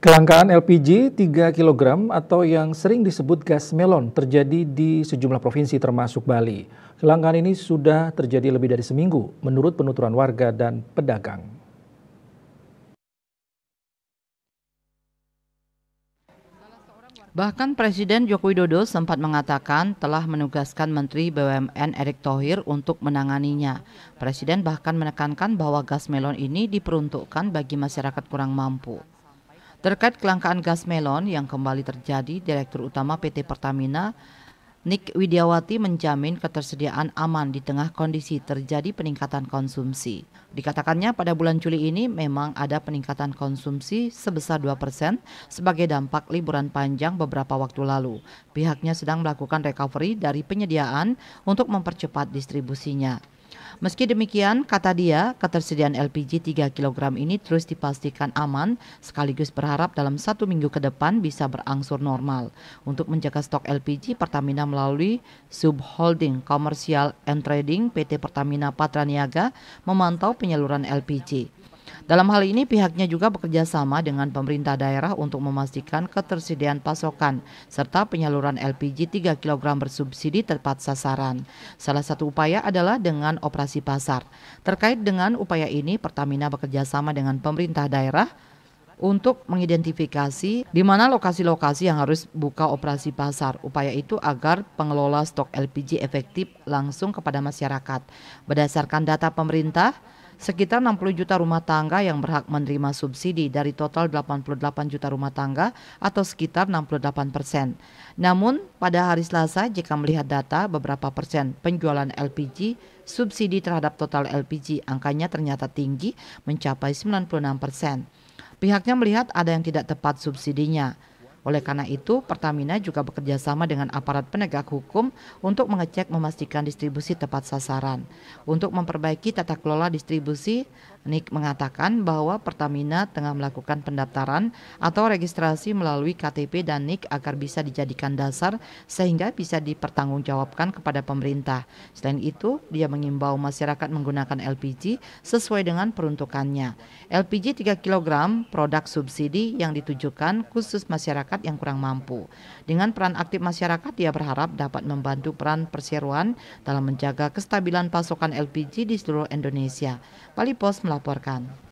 Kelangkaan LPG 3 kg atau yang sering disebut gas melon terjadi di sejumlah provinsi termasuk Bali. Kelangkaan ini sudah terjadi lebih dari seminggu menurut penuturan warga dan pedagang. Bahkan Presiden Joko Widodo sempat mengatakan telah menugaskan Menteri BUMN Erick Thohir untuk menanganinya. Presiden bahkan menekankan bahwa gas melon ini diperuntukkan bagi masyarakat kurang mampu. Terkait kelangkaan gas melon yang kembali terjadi, Direktur Utama PT Pertamina Nick Widiawati menjamin ketersediaan aman di tengah kondisi terjadi peningkatan konsumsi. Dikatakannya pada bulan Juli ini memang ada peningkatan konsumsi sebesar 2% sebagai dampak liburan panjang beberapa waktu lalu. Pihaknya sedang melakukan recovery dari penyediaan untuk mempercepat distribusinya. Meski demikian, kata dia, ketersediaan LPG 3 kg ini terus dipastikan aman sekaligus berharap dalam satu minggu ke depan bisa berangsur normal. Untuk menjaga stok LPG, Pertamina melalui Subholding Komersial and Trading PT Pertamina Patraniaga memantau penyaluran LPG. Dalam hal ini pihaknya juga bekerja sama dengan pemerintah daerah untuk memastikan ketersediaan pasokan serta penyaluran LPG 3 kg bersubsidi tepat sasaran. Salah satu upaya adalah dengan operasi pasar. Terkait dengan upaya ini Pertamina bekerja sama dengan pemerintah daerah untuk mengidentifikasi di mana lokasi-lokasi yang harus buka operasi pasar. Upaya itu agar pengelola stok LPG efektif langsung kepada masyarakat. Berdasarkan data pemerintah, sekitar 60 juta rumah tangga yang berhak menerima subsidi dari total 88 juta rumah tangga atau sekitar 68 persen. Namun, pada hari Selasa jika melihat data beberapa persen penjualan LPG, subsidi terhadap total LPG angkanya ternyata tinggi mencapai 96 persen. Pihaknya melihat ada yang tidak tepat subsidinya. Oleh karena itu, Pertamina juga bekerja sama dengan aparat penegak hukum untuk mengecek memastikan distribusi tepat sasaran. Untuk memperbaiki tata kelola distribusi, Nick mengatakan bahwa Pertamina tengah melakukan pendaftaran atau registrasi melalui KTP dan Nick agar bisa dijadikan dasar sehingga bisa dipertanggungjawabkan kepada pemerintah. Selain itu, dia mengimbau masyarakat menggunakan LPG sesuai dengan peruntukannya. LPG 3 kg produk subsidi yang ditujukan khusus masyarakat masyarakat yang kurang mampu. Dengan peran aktif masyarakat, dia berharap dapat membantu peran perseroan dalam menjaga kestabilan pasokan LPG di seluruh Indonesia. Palipos melaporkan.